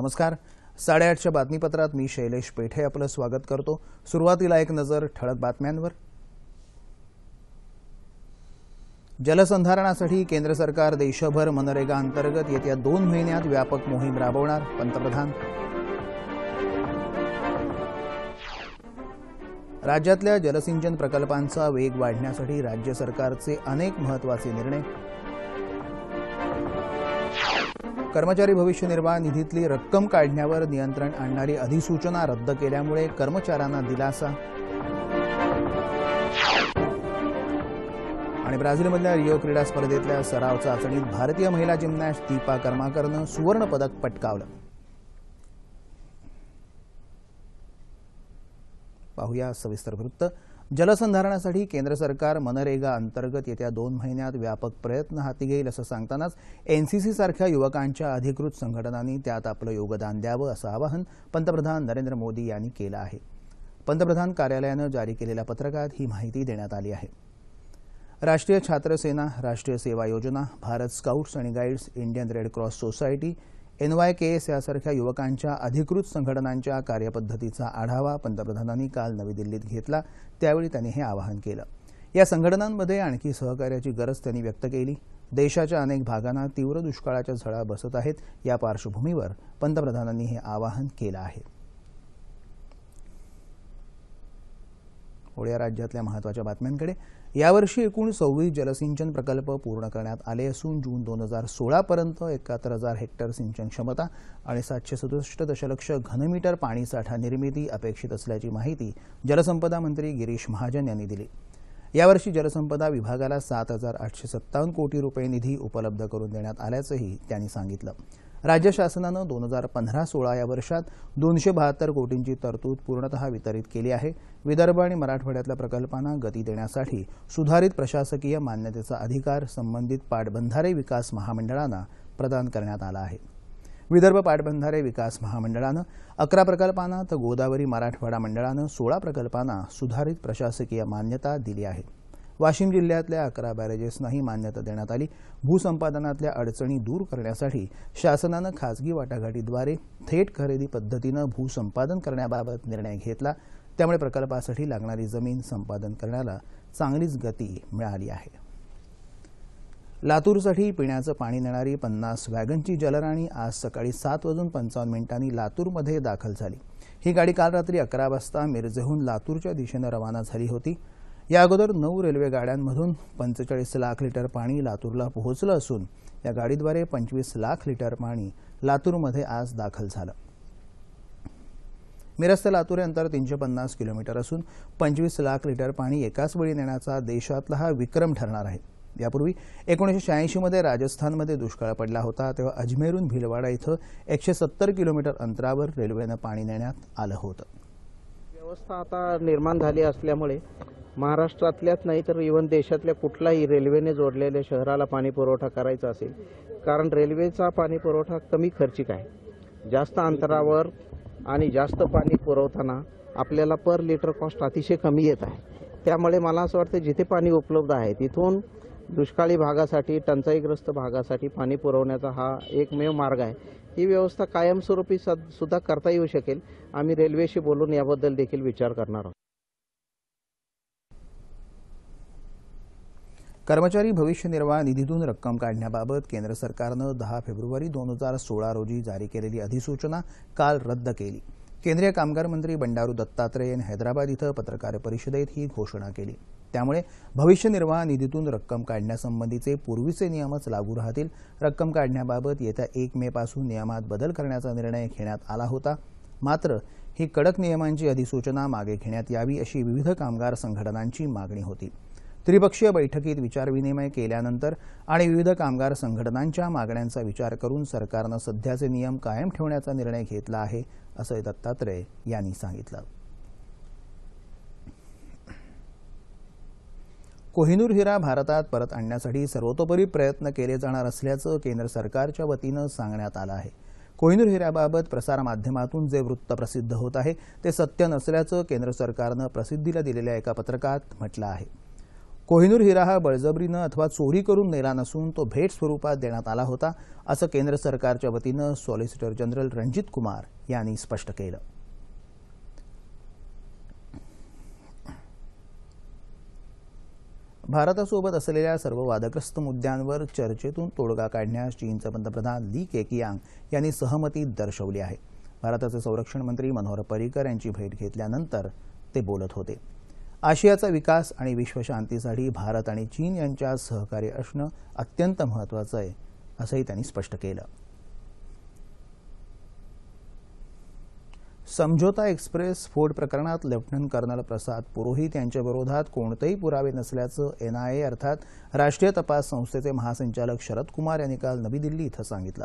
नमस्कार साडेआठच्या बातमीपत्रात मी शैलेश पेठे आपलं स्वागत करतो सुरुवातीला एक नजर ठळक बातम्यांवर जलसंधारणासाठी केंद्र सरकार देशभर मनरेगा अंतर्गत येत्या दोन महिन्यात व्यापक मोहीम राबवणार पंतप्रधान राज्यातल्या जलसिंचन प्रकल्पांचा वेग वाढण्यासाठी राज्य सरकारचे अनेक महत्वाचे निर्णय कर्मचारी भविष्य निर्वाह निधीतली रक्कम काढण्यावर नियंत्रण आणणारी अधिसूचना रद्द केल्यामुळे कर्मचाऱ्यांना दिलासा आणि ब्राझीलमधल्या रिओ क्रीडा स्पर्धेतल्या सराव चाचणीत भारतीय महिला जिम्नॅस्ट दीपा कर्माकरनं सुवर्णपदक पटकावलं पाहूया सविस्तर वृत्त जलसंधारणासाठी केंद्र सरकार मनरेगा अंतर्गत येत्या दोन महिन्यात व्यापक प्रयत्न हाती घेईल असं सांगतानाच एनसीसी सारख्या युवकांच्या अधिकृत संघटनांनी त्यात आपलं योगदान द्यावं असं आवाहन पंतप्रधान नरेंद्र मोदी यांनी केलं आहे पंतप्रधान कार्यालयानं जारी केलेल्या पत्रकात ही माहिती देण्यात आली आहे राष्ट्रीय छात्रसेना राष्ट्रीय सेवा योजना भारत स्काउट्स आणि guides Indian red cross society N Y K S यासारख्या युवकांच्या अधिकृत संघटनांच्या कार्यपद्धतीचा आढावा पंतप्रधानांनी काल नवी दिल्लीत घेतला त्यावेळी त्यांनी हे आवाहन केलं या संघटनांमध्ये आणखी सहकार्याची गरज त्यांनी व्यक्त केली देशाच्या अनेक भागांना तीव्र दुष्काळाच्या झळा बसत आहेत या पार्श्वभूमीवर पंतप्रधानांनी हे आवाहन केलं आहे ओडिया राज्यातल्या महत्वाच्या बातम्यांकडे यावर्षी एकूण सव्वीस जलसिंचन प्रकल्प पूर्ण करण्यात आले असून जून दोन हजार सोळापर्यंत एकाहत्तर हजार हेक्टर सिंचन क्षमता आणि सातशे सदुसष्ट दशलक्ष घनमीटर पाणीसाठा निर्मिती अपेक्षित असल्याची माहिती जलसंपदा मंत्री गिरीश महाजन यांनी दिली यावर्षी जलसंपदा विभागाला सात हजार आठशे सत्तावन्न कोटी रुपये निधी उपलब्ध करून देण्यात आल्याचंही त्यांनी सांगितलं राज्य शासनानं दोन हजार पंधरा सोळा या वर्षात दोनशे बहात्तर कोटींची तरतूद पूर्णतः वितरित केली आहे विदर्भ आणि मराठवाड्यातल्या प्रकल्पांना गती देण्यासाठी सुधारित प्रशासकीय मान्यतेचा अधिकार संबंधित पाटबंधारे विकास महामंडळांना प्रदान करण्यात आला आहे विदर्भ पाटबंधारे विकास महामंडळानं अकरा प्रकल्पांना तर गोदावरी मराठवाडा मंडळानं सोळा प्रकल्पांना सुधारित प्रशासकीय मान्यता दिली आहे वाशिम जिल्ह्यातल्या अकरा बॅरेजेसनाही मान्यता देण्यात आली भूसंपादनातल्या अडचणी दूर करण्यासाठी शासनानं खासगी वाटाघाटीद्वारे थेट खरेदी पद्धतीनं भूसंपादन करण्याबाबत निर्णय घेतला त्यामुळे प्रकल्पासाठी लागणारी जमीन संपादन करण्याला चांगलीच गती मिळाली आहे लातूरसाठी पिण्याचं पाणी नेणारी पन्नास वॅगनची जलराणी आज सकाळी सात वाजून पंचावन्न मिनिटांनी लातूरमध्ये दाखल झाली ही गाडी काल रात्री अकरा वाजता मिरजेहून लातूरच्या दिशेनं रवाना झाली होती या अगोदर नऊ रेल्वे गाड्यांमधून पंचेचाळीस लाख लिटर पाणी लातूरला पोहोचलं असून या गाडीद्वारे पंचवीस लाख लिटर पाणी लातूरमध्ये आज दाखल झालं मिरज ते लातूर अंतर तीनशे पन्नास किलोमीटर असून पंचवीस लाख लिटर पाणी एकाच वेळी नेण्याचा देशातला हा विक्रम ठरणार आहे यापूर्वी एकोणीसशे शहाऐंशीमध्ये राजस्थानमध्ये दुष्काळ पडला होता तेव्हा अजमेरून भिलवाडा इथं एकशे सत्तर किलोमीटर अंतरावर रेल्वेनं पाणी नेण्यात आलं होतं व्यवस्था आता निर्माण झाली असल्यामुळे महाराष्ट्रातल्याच नाही तर इव्हन देशातल्या कुठलाही रेल्वेने जोडलेल्या शहराला पाणी पुरवठा करायचा असेल कारण रेल्वेचा पाणी पुरवठा कमी खर्चिक आहे जास्त अंतरावर आणि जास्त पाणी पुरवताना आपल्याला पर लिटर कॉस्ट अतिशय कमी येत आहे त्यामुळे मला असं वाटतं जिथे पाणी उपलब्ध आहे तिथून दुष्काळी भागासाठी टंचाईग्रस्त भागासाठी पाणी पुरवण्याचा हा एकमेव मार्ग आहे ही व्यवस्था कायमस्वरूपी सुद्धा करता येऊ शकेल आम्ही रेल्वेशी बोलून याबद्दल देखील विचार करणार आहोत कर्मचारी भविष्य निर्वाह निधीतून रक्कम काढण्याबाबत केंद्र सरकारनं दहा फेब्रुवारी दोन हजार सोळा रोजी जारी केलेली अधिसूचना काल रद्द केली केंद्रीय कामगार मंत्री बंडारू दत्तात्रय यांनी हैदराबाद इथं पत्रकार परिषदेत ही घोषणा केली त्यामुळे भविष्य निर्वाह निधीतून रक्कम काढण्यासंबंधीचे पूर्वीचे नियमच लागू राहतील रक्कम काढण्याबाबत येत्या एक मेपासून नियमात बदल करण्याचा निर्णय घेण्यात आला होता मात्र ही कडक नियमांची अधिसूचना मागे घेण्यात यावी अशी विविध कामगार संघटनांची मागणी होती त्रिपक्षीय बैठकीत विचारविनिमय केल्यानंतर आणि विविध कामगार संघटनांच्या मागण्यांचा विचार करून सरकारनं सध्याचे नियम कायम ठेवण्याचा निर्णय घेतला आहे असं दत्तात्रय यांनी सांगितलं कोहिनूर हिरा भारतात परत आणण्यासाठी सर्वतोपरी प्रयत्न केले जाणार असल्याचं केंद्र सरकारच्या वतीनं सांगण्यात आलं आहे कोहिनूर हिऱ्याबाबत प्रसारमाध्यमातून जे वृत्त प्रसिद्ध होत आहे ते सत्य नसल्याचं केंद्र सरकारनं प्रसिद्धीला दिलेल्या एका पत्रकात म्हटलं आहे कोहिनूर हिरा हा बळजबरीनं अथवा चोरी करून नेला नसून तो भेट स्वरूपात देण्यात आला होता असं केंद्र सरकारच्या वतीनं सॉलिसिटर जनरल रणजित कुमार यांनी स्पष्ट केलं भारतासोबत असलेल्या सर्व वादग्रस्त मुद्द्यांवर चर्चेतून तोडगा काढण्यास चीनचे पंतप्रधान ली केकियांग यांनी सहमती दर्शवली आहे भारताचे संरक्षण मंत्री मनोहर पर्रिकर यांची भेट घेतल्यानंतर ते बोलत होते आशियाचा विकास आणि विश्वशांतीसाठी भारत आणि चीन यांच्या सहकार्य असणं अत्यंत महत्त्वाचं आहे असंही त्यांनी स्पष्ट केलं समझोता एक्सप्रेस स्फोट प्रकरणात लेफ्टनंट कर्नल प्रसाद पुरोहित विरोधात कोणतेही पुरावे नसल्याचं ए अर्थात राष्ट्रीय तपास संस्थेचे महासंचालक शरद कुमार यांनी काल नवी दिल्ली इथं सांगितलं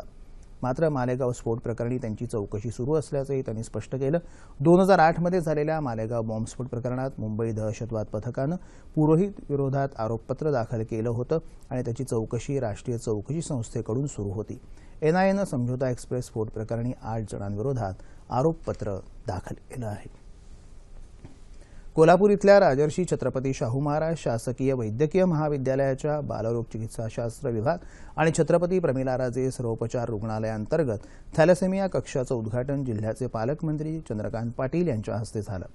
मात्र मालेगाव स्फोट प्रकरणी त्यांची चौकशी सुरू असल्याचंही त्यांनी स्पष्ट केलं दोन हजार आठमध्ये झालेल्या मालेगाव बॉम्बस्फोट प्रकरणात मुंबई दहशतवाद पथकानं पुरोहित विरोधात आरोपपत्र दाखल केलं होतं आणि त्याची चौकशी राष्ट्रीय चौकशी संस्थेकडून सुरू होती एनआयएनं समझोता एक्सप्रेस स्फोट प्रकरणी आठ जणांविरोधात आरोपपत्र दाखल केलं आहे कोल्हापूर इथल्या राजर्षी छत्रपती शाहू महाराज शासकीय वैद्यकीय महाविद्यालयाच्या बालरोग चिकित्साशास्त्र विभाग आणि छत्रपती प्रमिलाराजे सर्वोपचार रुग्णालयांतर्गत थॅलेसेमिया कक्षाचं उद्घाटन जिल्ह्याचे पालकमंत्री चंद्रकांत पाटील यांच्या हस्ते झालं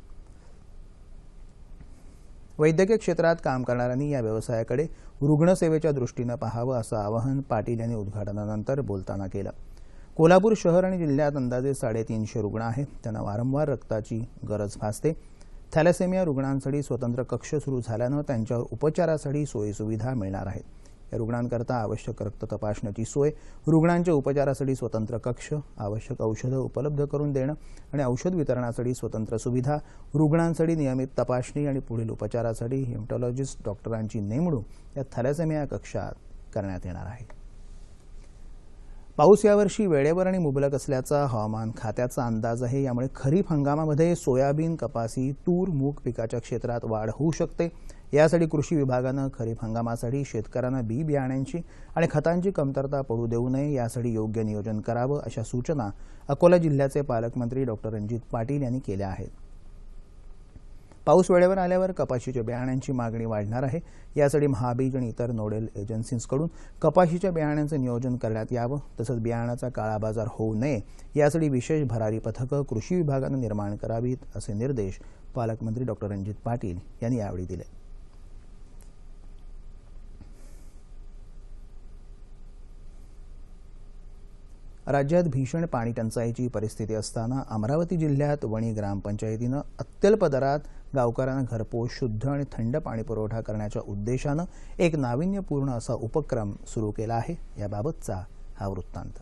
वैद्यकीय क्षेत्रात काम करणाऱ्यांनी या व्यवसायाकडे रुग्णसेवेच्या दृष्टीनं पाहावं असं आवाहन पाटील यांनी उद्घाटनानंतर बोलताना केलं कोल्हापूर शहर आणि जिल्ह्यात अंदाजे साडेतीनशे रुग्ण आहेत त्यांना वारंवार रक्ताची गरज भासते थॅलेसेमिया रुग्णांसाठी स्वतंत्र कक्ष सुरू झाल्यानं त्यांच्यावर उपचारासाठी सोयीसुविधा मिळणार आहेत या रुग्णांकरता आवश्यक रक्त तपासण्याची सोय रुग्णांच्या उपचारासाठी स्वतंत्र कक्ष आवश्यक औषधं उपलब्ध करून देणं आणि औषध वितरणासाठी स्वतंत्र सुविधा रुग्णांसाठी नियमित तपासणी आणि पुढील उपचारासाठी हिमटॉलॉजिस्ट डॉक्टरांची नेमणूक या थॅलेसेमिया कक्षात करण्यात येणार आहे पाऊस यावर्षी वेळेवर आणि मुबलक असल्याचा हवामान खात्याचा अंदाज आहे यामुळे खरीप हंगामामध्ये सोयाबीन कपासी तूर मूग पिकाच्या क्षेत्रात वाढ होऊ शकते यासाठी कृषी विभागानं खरीप हंगामासाठी शेतकऱ्यांना बी बियाण्यांची आणि खतांची कमतरता पडू देऊ नये यासाठी योग्य नियोजन करावं अशा सूचना अकोला जिल्ह्याचे पालकमंत्री डॉक्टर रणजित पाटील यांनी केल्या आहेत पाऊस वेळेवर आल्यावर कपाशीच्या बियाण्यांची मागणी वाढणार आहे यासाठी महाबीज आणि इतर नोडल एजन्सीजकडून कपाशीच्या बियाण्यांचं नियोजन करण्यात यावं तसंच बियाण्याचा काळा बाजार होऊ नये यासाठी विशेष भरारी पथकं कृषी विभागानं निर्माण करावीत असे निर्देश पालकमंत्री डॉक्टर रणजित पाटील यांनी यावेळी दिले राज्यात भीषण पाणी टंचाईची परिस्थिती असताना अमरावती जिल्ह्यात वणी ग्रामपंचायतीनं अत्यल्प दरात गावकऱ्यांना घरपोच शुद्ध आणि थंड पाणी पुरवठा करण्याच्या उद्देशानं एक नाविन्यपूर्ण असा उपक्रम सुरू केला आहे याबाबतचा हा वृत्तांत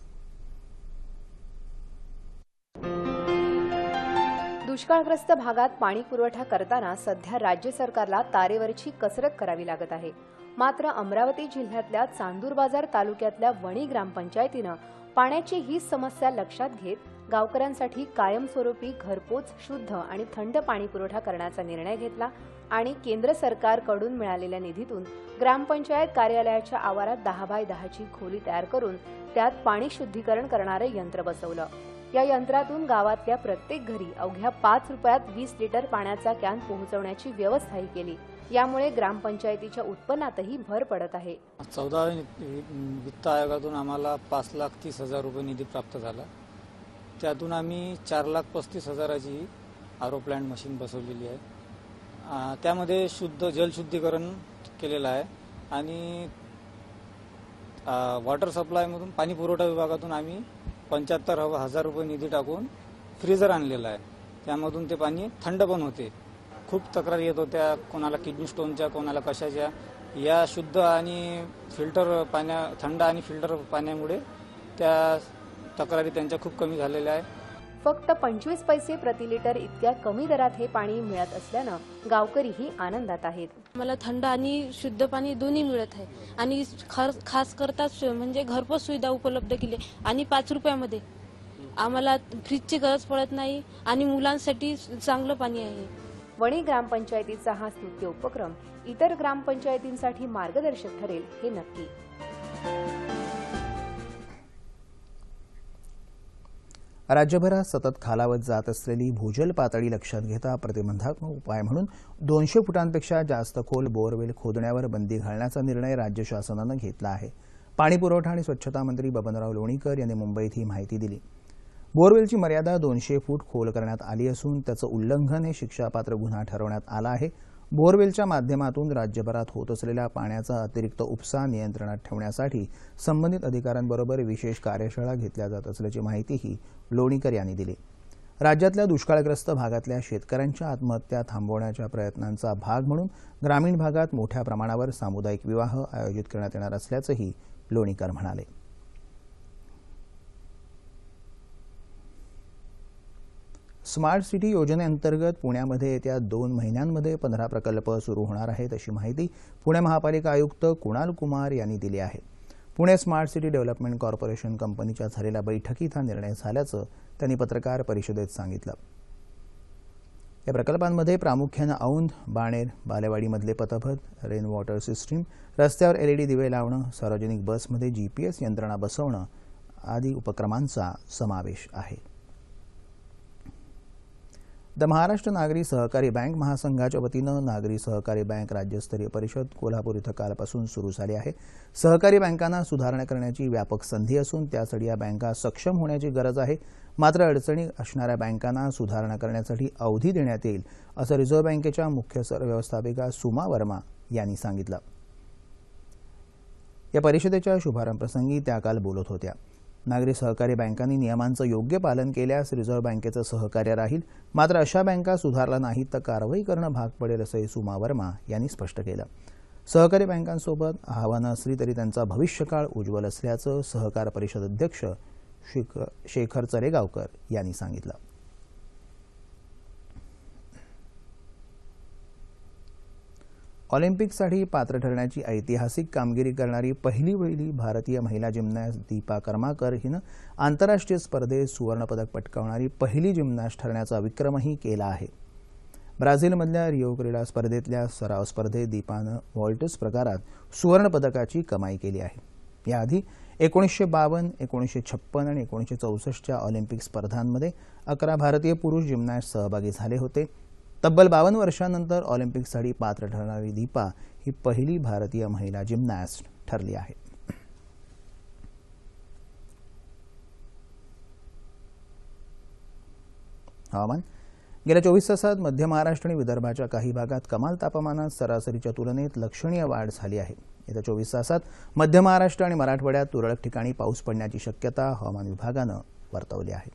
दुष्काळग्रस्त भागात पाणी पुरवठा करताना सध्या राज्य सरकारला तारेवरची कसरत करावी लागत आहे मात्र अमरावती जिल्ह्यातल्या चांदूर बाजार तालुक्यातल्या वणी ग्रामपंचायतीनं पाण्याची ही समस्या लक्षात घेत गावकऱ्यांसाठी कायमस्वरूपी घरपोच शुद्ध आणि थंड पाणी पुरवठा करण्याचा निर्णय घेतला आणि केंद्र सरकारकडून मिळालेल्या निधीतून ग्रामपंचायत कार्यालयाच्या आवारात दहा बाय दहाची खोली तयार करून त्यात पाणी शुद्धीकरण करणारे यंत्र बसवलं या यंत्रातून गावातल्या प्रत्येक घरी अवघ्या पाच रुपयात वीस लिटर पाण्याचा कॅन पोहोचवण्याची व्यवस्थाही केली यामुळे ग्रामपंचायतीच्या उत्पन्नातही भर पडत आहे चौदा वित्त आयोगातून आम्हाला पाच लाख तीस हजार रुपये निधी प्राप्त झाला त्यातून आम्ही चार लाख पस्तीस हजाराची आरो प्लॅन्ट मशीन बसवलेली आहे त्यामध्ये शुद्ध जलशुद्धीकरण केलेलं आहे आणि वॉटर सप्लायमधून पाणी पुरवठा विभागातून आम्ही पंच्याहत्तर हजार रुपये निधी टाकून फ्रीजर आणलेला आहे त्यामधून ते पाणी थंड पण होते खूप तक्रारी येत होत्या कोणाला किडनी स्टोनच्या कोणाला कशाच्या या शुद्ध आणि फिल्टर पाण्या थंड आणि फिल्टर पाण्यामुळे त्या तक्रारी त्यांच्या खूप कमी झालेल्या आहे फक्त पंचवीस पैसे प्रति लिटर इतक्या कमी दरात हे पाणी मिळत असल्यानं गावकरीही आनंदात आहेत मला थंड आणि शुद्ध पाणी दोन्ही मिळत आहे आणि खास करता म्हणजे घरपोच सुविधा उपलब्ध केली आणि पाच रुपयामध्ये आम्हाला फ्रीजची गरज पडत नाही आणि मुलांसाठी चांगलं पाणी आहे वणी ग्रामपंचायतीचा हा स्तुत्य उपक्रम इतर ग्रामपंचायतींसाठी मार्गदर्शक ठरेल हे नक्की राज्यभरात सतत खालावत जात असलेली भूजल पातळी लक्षात घेता प्रतिबंधात्मक उपाय म्हणून दोनशे फुटांपेक्षा जास्त खोल बोअरवेल खोदण्यावर बंदी घालण्याचा निर्णय राज्य शासनानं घेतला आहे पाणीपुरवठा आणि स्वच्छता मंत्री बबनराव लोणीकर यांनी मुंबईत ही माहिती दिली बोरवेलची मर्यादा दोनशे फूट खोल करण्यात आली असून त्याचं उल्लंघन हे शिक्षापात्र गुन्हा ठरवण्यात आला आहे बोरवेलच्या माध्यमातून राज्यभरात होत असलेल्या पाण्याचा अतिरिक्त उपसा नियंत्रणात ठेवण्यासाठी संबंधित अधिकाऱ्यांबरोबर विशेष कार्यशाळा घेतल्या जात असल्याची माहितीही लोणीकर यांनी दिली राज्यातल्या दुष्काळग्रस्त भागातल्या शेतकऱ्यांच्या आत्महत्या थांबवण्याच्या प्रयत्नांचा भाग म्हणून ग्रामीण भागात मोठ्या प्रमाणावर सामुदायिक विवाह आयोजित करण्यात येणार असल्याचंही लोणीकर म्हणाले स्मार्ट सिटी योजनेअंतर्गत पुण्यामध्ये येत्या दोन महिन्यांमध्ये पंधरा प्रकल्प सुरू होणार आहेत अशी माहिती पुणे महापालिका आयुक्त कुणाल कुमार यांनी दिली आहे Pune smart city development corporation कंपनीच्या झालेल्या बैठकीत हा निर्णय झाल्याचं त्यांनी पत्रकार परिषदेत सांगितलं या प्रकल्पांमध्ये प्रामुख्यानं औंध बाणेर बालेवाडीमधले पतभत रेन वॉटर सिस्टीम रस्त्यावर एलईडी e दिवे लावणं सार्वजनिक बसमध्ये जीपीएस यंत्रणा बसवणं आदी उपक्रमांचा समावेश आहे द महाराष्ट्र नागरी सहकारी बँक महासंघाच्या वतीनं नागरी सहकारी बँक राज्यस्तरीय परिषद कोल्हापूर इथं कालपासून सुरू झाली आहे सहकारी बँकांना सुधारणा करण्याची व्यापक संधी असून त्यासाठी या बँका सक्षम होण्याची गरज आहे मात्र अडचणी असणाऱ्या बँकांना सुधारणा करण्यासाठी अवधी देण्यात येईल असं रिझर्व्ह बँकेच्या मुख्य सरव्यवस्थापिका सुमा वर्मा यांनी सांगितलं या परिषदेच्या शुभारंभप्रसंगी त्या काल बोलत होत्या नागरी सहकारी बँकांनी नियमांचं योग्य पालन केल्यास रिझर्व्ह बँकेचं सहकार्य राहील मात्र अशा बँका सुधारला नाहीत तर कारवाई करणं भाग पडेल असंही सुमा वर्मा यांनी स्पष्ट केलं सहकारी बँकांसोबत आव्हानं असली तरी त्यांचा भविष्यकाळ उज्ज्वल असल्याचं सहकार परिषद अध्यक्ष शेखर चरेगावकर यांनी सांगितलं ऑलिम्पिकसाठी पात्र ठरण्याची ऐतिहासिक कामगिरी करणारी पहिली वेळी भारतीय महिला जिम्नॅस्ट दीपा कर्माकर हिनं आंतरराष्ट्रीय स्पर्धेत सुवर्णपदक पटकावणारी पहिली जिम्नॅस्ट ठरण्याचा विक्रमही केला आहे ब्राझीलमधल्या रिओ क्रीडा स्पर्धेतल्या सराव स्पर्धेत दीपानं व्हॉल्टस प्रकारात सुवर्णपदकाची कमाई केली आहे याआधी एकोणीसशे बावन्न एकोणीसशे छप्पन आणि एकोणीसशे चौसष्टच्या ऑलिम्पिक स्पर्धांमध्ये अकरा भारतीय पुरुष जिम्नॅस्ट सहभागी झाले होते तब्बल बावन्न वर्षांनंतर ऑलिम्पिकसाठी पात्र ठरणारी दीपा ही पहिली भारतीय महिला जिमनॅस्ट ठरली आहे हवामान गेल्या चोवीस तासात मध्य महाराष्ट्र आणि विदर्भाच्या काही भागात कमाल तापमानात सरासरीच्या तुलनेत लक्षणीय वाढ झाली आहे येत्या चोवीस तासात मध्य महाराष्ट्र आणि मराठवाड्यात तुरळक ठिकाणी पाऊस पडण्याची शक्यता हवामान विभागानं वर्तवली आहे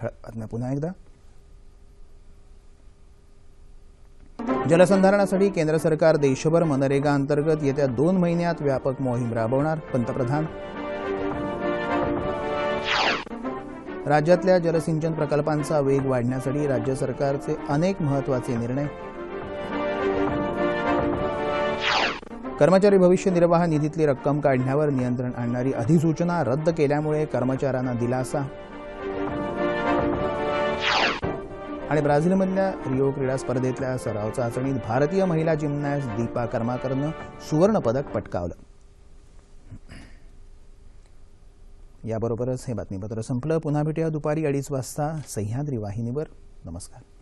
ठळक बातम्या पुन्हा एकदा जलसंधारणासाठी केंद्र सरकार देशभर मनरेगा अंतर्गत येत्या दोन महिन्यात व्यापक मोहीम राबवणार पंतप्रधान राज्यातल्या जलसिंचन प्रकल्पांचा वेग वाढण्यासाठी राज्य सरकारचे अनेक महत्वाचे निर्णय कर्मचारी भविष्य निर्वाह निधीतली रक्कम काढण्यावर नियंत्रण आणणारी अधिसूचना रद्द केल्यामुळे कर्मचाऱ्यांना दिलासा आणि ब्राझीलमधल्या रिओ क्रीडा स्पर्धेतल्या सराव चाचणीत भारतीय महिला जिम्नॅस्ट दीपा कर्माकरनं सुवर्णपदक पटकावलं याबरोबरच हे बातमीपत्र संपलं पुन्हा भेटूया दुपारी अडीच वाजता सह्याद्री वाहिनीवर नमस्कार